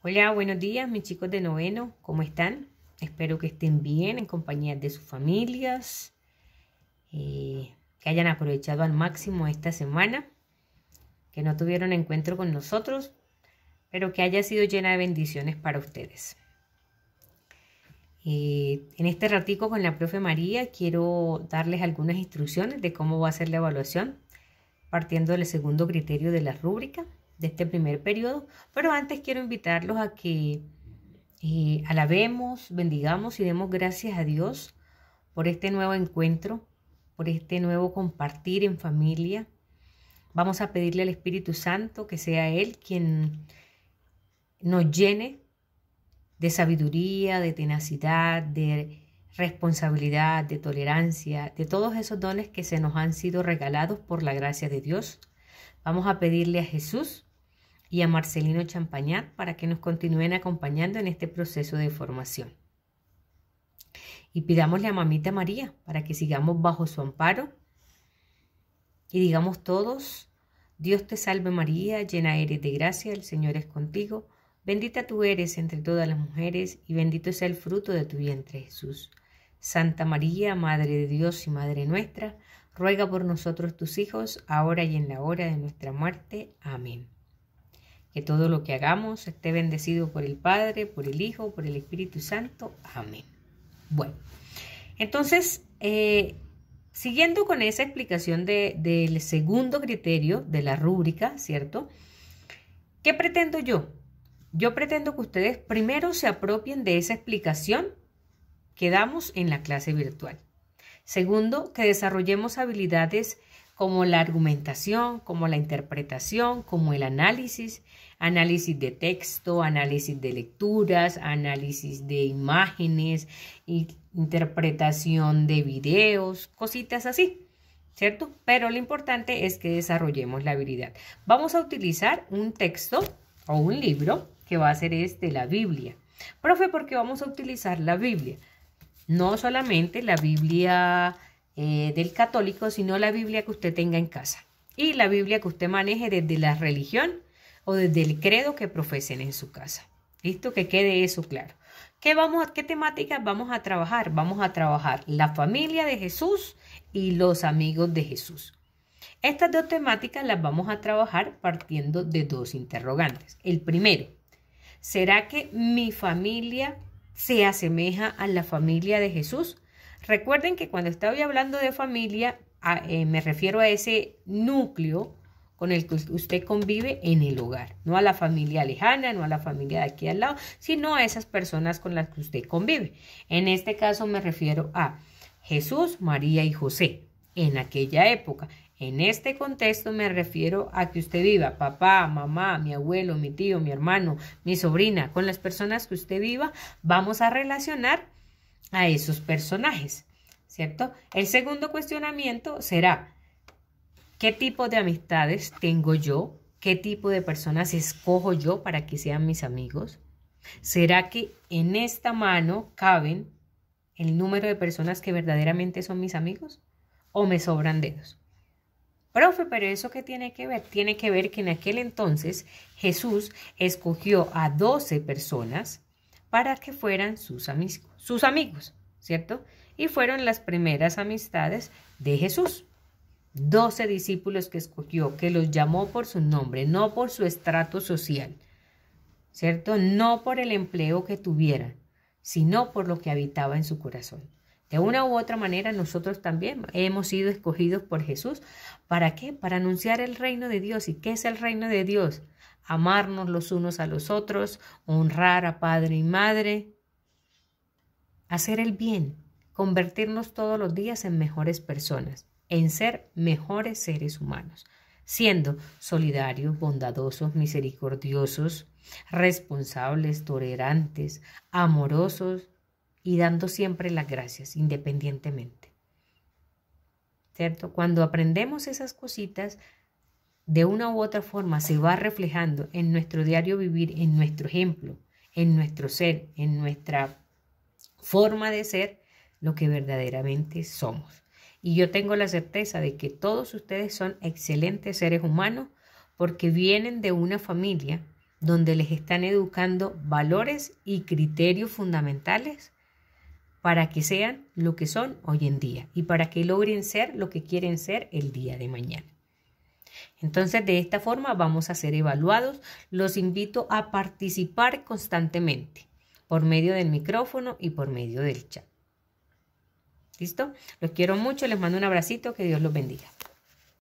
Hola, buenos días mis chicos de noveno, ¿cómo están? Espero que estén bien en compañía de sus familias, eh, que hayan aprovechado al máximo esta semana, que no tuvieron encuentro con nosotros, pero que haya sido llena de bendiciones para ustedes. Eh, en este ratico con la profe María quiero darles algunas instrucciones de cómo va a ser la evaluación, partiendo del segundo criterio de la rúbrica de este primer periodo, pero antes quiero invitarlos a que eh, alabemos, bendigamos y demos gracias a Dios por este nuevo encuentro, por este nuevo compartir en familia. Vamos a pedirle al Espíritu Santo que sea Él quien nos llene de sabiduría, de tenacidad, de responsabilidad, de tolerancia, de todos esos dones que se nos han sido regalados por la gracia de Dios. Vamos a pedirle a Jesús y a Marcelino Champañat para que nos continúen acompañando en este proceso de formación. Y pidamosle a Mamita María para que sigamos bajo su amparo y digamos todos, Dios te salve María, llena eres de gracia, el Señor es contigo, bendita tú eres entre todas las mujeres y bendito es el fruto de tu vientre Jesús. Santa María, Madre de Dios y Madre nuestra, ruega por nosotros tus hijos, ahora y en la hora de nuestra muerte. Amén. Que todo lo que hagamos esté bendecido por el Padre, por el Hijo, por el Espíritu Santo. Amén. Bueno, entonces, eh, siguiendo con esa explicación del segundo criterio de la rúbrica, ¿cierto? ¿Qué pretendo yo? Yo pretendo que ustedes primero se apropien de esa explicación que damos en la clase virtual. Segundo, que desarrollemos habilidades como la argumentación, como la interpretación, como el análisis, análisis de texto, análisis de lecturas, análisis de imágenes, interpretación de videos, cositas así. ¿Cierto? Pero lo importante es que desarrollemos la habilidad. Vamos a utilizar un texto o un libro que va a ser este, la Biblia. Profe, ¿por qué vamos a utilizar la Biblia? No solamente la Biblia eh, del católico, sino la Biblia que usted tenga en casa y la Biblia que usted maneje desde la religión o desde el credo que profesen en su casa. Listo, que quede eso claro. ¿Qué, vamos ¿Qué temáticas vamos a trabajar? Vamos a trabajar la familia de Jesús y los amigos de Jesús. Estas dos temáticas las vamos a trabajar partiendo de dos interrogantes. El primero, ¿será que mi familia se asemeja a la familia de Jesús? Recuerden que cuando estoy hablando de familia, eh, me refiero a ese núcleo con el que usted convive en el hogar, no a la familia lejana, no a la familia de aquí al lado, sino a esas personas con las que usted convive. En este caso me refiero a Jesús, María y José, en aquella época. En este contexto me refiero a que usted viva, papá, mamá, mi abuelo, mi tío, mi hermano, mi sobrina, con las personas que usted viva, vamos a relacionar a esos personajes, ¿cierto? El segundo cuestionamiento será, ¿qué tipo de amistades tengo yo? ¿Qué tipo de personas escojo yo para que sean mis amigos? ¿Será que en esta mano caben el número de personas que verdaderamente son mis amigos? ¿O me sobran dedos? Profe, pero eso qué tiene que ver? Tiene que ver que en aquel entonces Jesús escogió a 12 personas para que fueran sus amigos sus amigos, ¿cierto? Y fueron las primeras amistades de Jesús. Doce discípulos que escogió, que los llamó por su nombre, no por su estrato social, ¿cierto? No por el empleo que tuviera, sino por lo que habitaba en su corazón. De una u otra manera, nosotros también hemos sido escogidos por Jesús. ¿Para qué? Para anunciar el reino de Dios. ¿Y qué es el reino de Dios? Amarnos los unos a los otros, honrar a padre y madre, hacer el bien, convertirnos todos los días en mejores personas, en ser mejores seres humanos, siendo solidarios, bondadosos, misericordiosos, responsables, tolerantes, amorosos y dando siempre las gracias independientemente. ¿Cierto? Cuando aprendemos esas cositas, de una u otra forma se va reflejando en nuestro diario vivir, en nuestro ejemplo, en nuestro ser, en nuestra forma de ser lo que verdaderamente somos. Y yo tengo la certeza de que todos ustedes son excelentes seres humanos porque vienen de una familia donde les están educando valores y criterios fundamentales para que sean lo que son hoy en día y para que logren ser lo que quieren ser el día de mañana. Entonces, de esta forma vamos a ser evaluados. Los invito a participar constantemente por medio del micrófono y por medio del chat. ¿Listo? Los quiero mucho, les mando un abracito, que Dios los bendiga.